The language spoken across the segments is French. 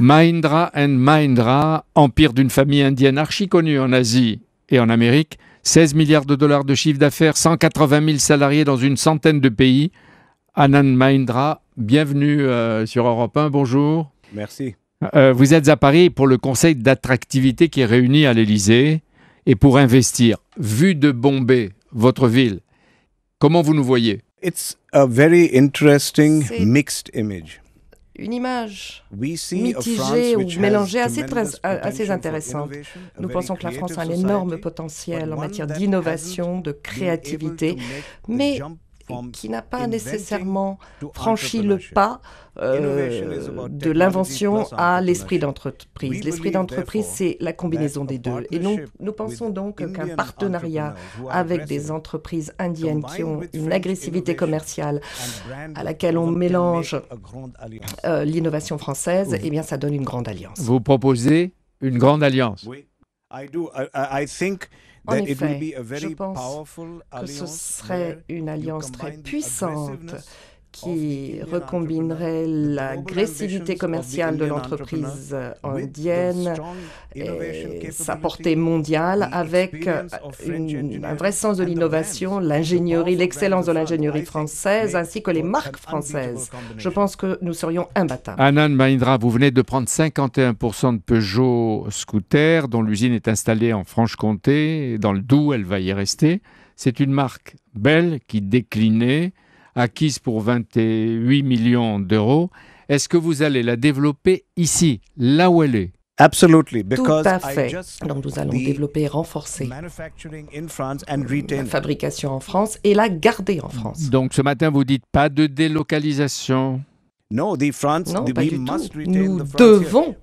Mahindra and Mahindra, empire d'une famille indienne archi connue en Asie et en Amérique, 16 milliards de dollars de chiffre d'affaires, 180 000 salariés dans une centaine de pays. Anand Mahindra, bienvenue euh, sur Europe 1, bonjour. Merci. Euh, vous êtes à Paris pour le conseil d'attractivité qui est réuni à l'Elysée et pour investir. Vu de Bombay, votre ville, comment vous nous voyez It's a very interesting mixed image une image mitigée ou mélangée assez, assez intéressante. Nous pensons que la France a un énorme potentiel en matière d'innovation, de créativité, mais qui n'a pas nécessairement franchi le pas euh, de l'invention à l'esprit d'entreprise. L'esprit d'entreprise, c'est la combinaison des deux. Et nous, nous pensons donc qu'un partenariat avec des entreprises indiennes qui ont une agressivité commerciale à laquelle on mélange euh, l'innovation française, eh bien, ça donne une grande alliance. Vous proposez une grande alliance Oui, en effet, je pense que ce serait une alliance très puissante qui recombinerait l'agressivité commerciale de l'entreprise euh, indienne et sa portée mondiale avec euh, un vrai sens de l'innovation, l'ingénierie, l'excellence de l'ingénierie française ainsi que les marques françaises. Je pense que nous serions imbattables. Anand Mahindra, vous venez de prendre 51% de Peugeot Scooter dont l'usine est installée en Franche-Comté. Dans le Doubs, elle va y rester. C'est une marque belle qui déclinait acquise pour 28 millions d'euros, est-ce que vous allez la développer ici, là où elle est Absolutely, Tout à fait. Donc nous allons développer et renforcer la fabrication en France et la garder en France. Donc ce matin, vous dites pas de délocalisation non, pas du tout. Nous devons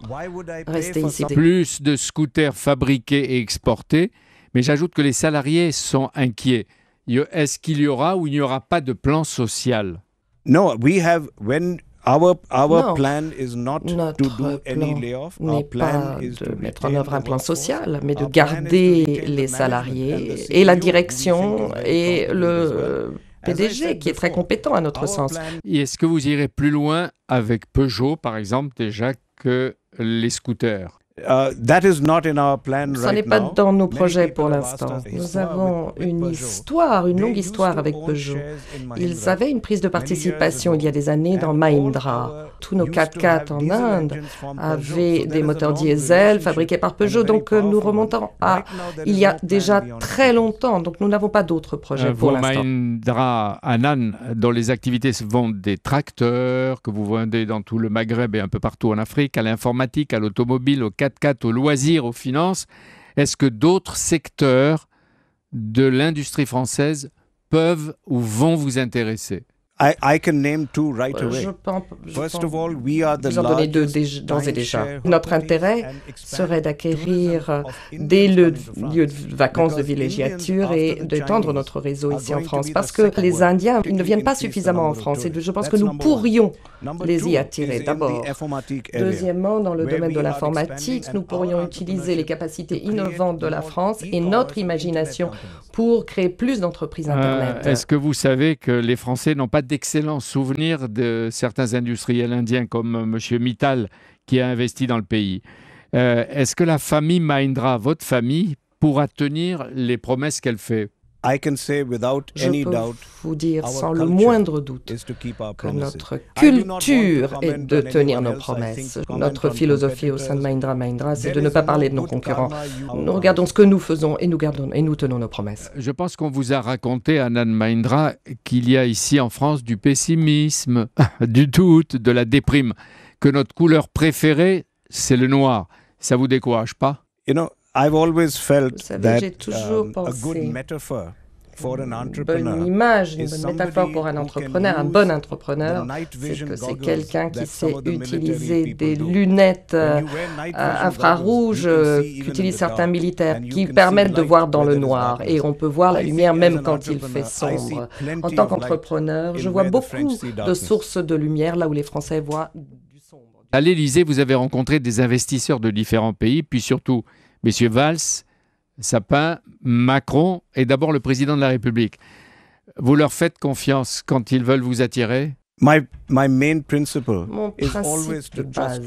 rester ici. Plus de scooters fabriqués et exportés, mais j'ajoute que les salariés sont inquiets. Est-ce qu'il y aura ou il n'y aura pas de plan social No, we have when Our, our non, plan is not notre to do plan n'est pas de mettre en œuvre un plan social, mais de garder les salariés et la e direction et le PDG, qui est très compétent à notre sens. Et est-ce que vous irez plus loin avec Peugeot, par exemple, déjà que les scooters Uh, Ce n'est pas dans nos projets pour l'instant. Nous avons une histoire, une longue histoire avec Peugeot. Ils avaient une prise de participation il y a des années dans Mahindra. Tous nos 4x4 en Inde avaient des moteurs diesel fabriqués par Peugeot, donc euh, nous remontons à il y a déjà très longtemps. Donc nous n'avons pas d'autres projets euh, pour l'instant. Mahindra, Anand, dont les activités vont des tracteurs que vous vendez dans tout le Maghreb et un peu partout en Afrique, à l'informatique, à l'automobile, au 4 4 aux loisirs, aux finances, est-ce que d'autres secteurs de l'industrie française peuvent ou vont vous intéresser euh, je pense, je First of all, d'ores et déjà. Notre intérêt serait d'acquérir euh, des lieux, de vacances de villégiature et d'étendre notre réseau ici en France, parce que les Indiens ne viennent pas suffisamment en France et je pense que nous pourrions les y attirer d'abord. Deuxièmement, dans le domaine de l'informatique, nous pourrions utiliser les capacités innovantes de la France et notre imagination pour créer plus d'entreprises euh, Internet. Est-ce que vous savez que les Français n'ont pas d'excellents souvenirs de certains industriels indiens comme euh, M. Mittal qui a investi dans le pays. Euh, est-ce que la famille Mahindra, votre famille, pourra tenir les promesses qu'elle fait je peux vous dire sans le moindre doute que notre culture est de tenir nos promesses. Notre philosophie au sein de Mahindra Mahindra, c'est de ne pas parler de nos concurrents. Nous regardons ce que nous faisons et nous, gardons, et nous tenons nos promesses. Euh, je pense qu'on vous a raconté, Anand Mahindra, qu'il y a ici en France du pessimisme, du doute, de la déprime, que notre couleur préférée, c'est le noir. Ça vous décourage pas j'ai toujours um, pensé une bonne image, une bonne métaphore pour un entrepreneur, un bon entrepreneur, c'est que c'est quelqu'un qui sait utiliser des lunettes euh, euh, infrarouges euh, qu'utilisent certains militaires, qui permettent de voir dans le noir, et on peut voir la lumière même quand il fait sombre. En tant qu'entrepreneur, je vois beaucoup de sources de lumière là où les Français voient du sombre. À l'Élysée, vous avez rencontré des investisseurs de différents pays, puis surtout Monsieur Valls, Sapin, Macron et d'abord le président de la République. Vous leur faites confiance quand ils veulent vous attirer Mon principe base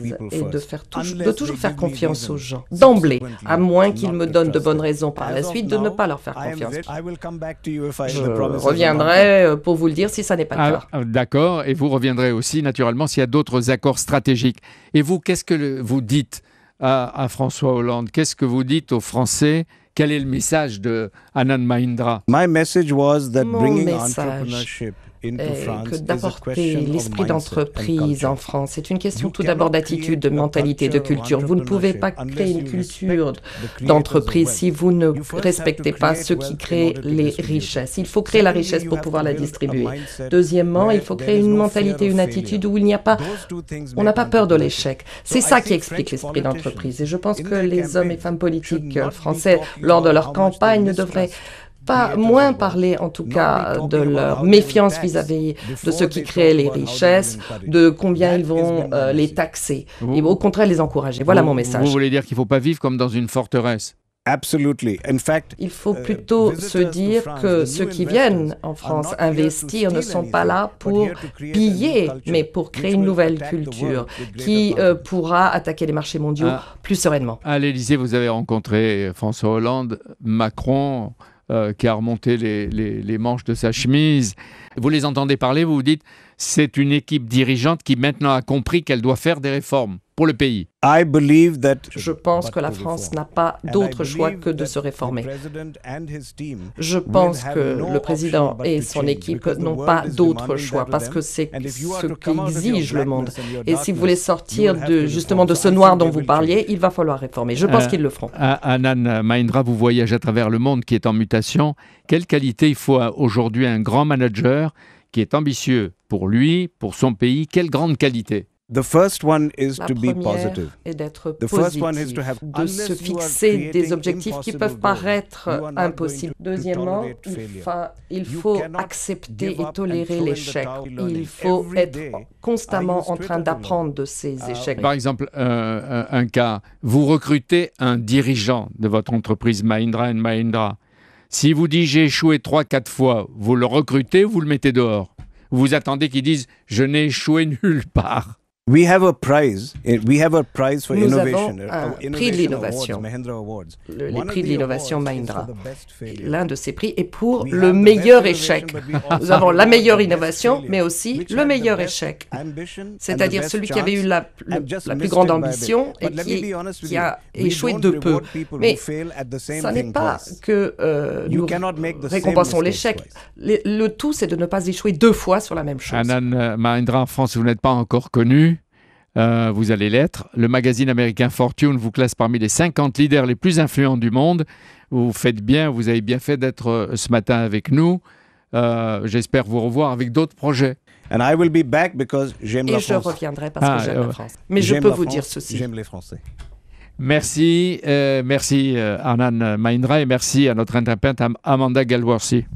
est de, toujours faire confiance aux gens, d'emblée, à moins qu'ils me donnent de bonnes raisons par la suite de ne pas leur faire confiance. Je reviendrai euh, pour vous le dire si ça n'est pas le ah, cas. Ah, d'accord, et vous reviendrez aussi naturellement s'il y a d'autres accords stratégiques. Et vous, qu'est-ce que vous dites à, François Hollande Qu'est-ce que vous dites aux Français Quel est le message de Anand Mahindra My message was that euh, que d'apporter l'esprit d'entreprise en France. C'est une question tout d'abord d'attitude, de mentalité, de culture. Vous ne pouvez pas créer une culture d'entreprise si vous ne respectez pas ceux qui créent les richesses. Il faut créer la richesse pour pouvoir la distribuer. Deuxièmement, il faut créer une mentalité, une attitude où il n'y a pas, on n'a pas peur de l'échec. C'est ça qui explique l'esprit d'entreprise. Et je pense que les hommes et femmes politiques euh, français, lors de leur campagne, devraient pas moins parler en tout cas, de leur méfiance vis-à-vis de ceux qui créent les richesses, de combien ils vont euh, les taxer, et au contraire les encourager. Voilà mon message. Vous voulez dire qu'il ne faut pas vivre comme dans une forteresse Absolutely. In fact, Il faut euh, plutôt se dire que ceux qui viennent en France investir ne sont pas là pour piller, mais pour créer une nouvelle culture qui euh, pourra attaquer les marchés mondiaux ah. plus sereinement. À l'Élysée, vous avez rencontré François Hollande, Macron. Euh, qui a remonté les, manches de sa chemise. Vous les entendez parler, vous vous dites c'est une équipe dirigeante qui maintenant a compris qu'elle doit faire des réformes pour le pays. Je pense que la France n'a pas d'autre choix que de se réformer. Je pense que le président et son équipe n'ont pas d'autre choix parce que c'est ce qu'exige le monde. Et si vous voulez sortir justement de ce noir dont vous parliez, il va falloir réformer. Je pense euh, qu'ils le feront. Euh, Anand Mahindra, vous voyagez à travers le monde qui est en mutation. Quelle qualité il faut euh, aujourd'hui un grand manager qui est ambitieux pour lui, pour son pays, quelle grande qualité la première est d'être positif, de se fixer des objectifs qui peuvent paraître impossibles. Deuxièmement, il faut accepter et tolérer l'échec. Il faut être constamment en train d'apprendre de ces ah, échecs. Par exemple, euh, euh, un cas, vous recrutez un dirigeant de votre entreprise Mahindra Mahindra. Si vous dites j'ai échoué 3-4 fois, vous le recrutez, vous le mettez dehors. Vous attendez qu'il dise je n'ai échoué nulle part. Nous avons un prix de l'innovation, les prix de l'innovation Mahindra. L'un de ces prix est pour le meilleur échec. Nous avons la meilleure innovation, mais aussi le meilleur échec. C'est-à-dire celui qui avait eu la, plus grande ambition et qui, a échoué de peu. Mais ça n'est pas que euh, nous récompensons l'échec. Le, le, tout, c'est de ne pas échouer deux fois sur la même ah, chose. Anand euh, Mahindra, en France, vous n'êtes pas encore connu. Euh, vous allez l'être. Le magazine américain Fortune vous classe parmi les 50 leaders les plus influents du monde. Vous faites bien, vous avez bien fait d'être euh, ce matin avec nous. Euh, j'espère vous revoir avec d'autres projets. Et je reviendrai parce que ah, j'aime la France. Mais je peux vous dire ceci. J'aime les Français. Merci, merci Arnan Mahindra et merci à notre interprète Amanda Galworthy.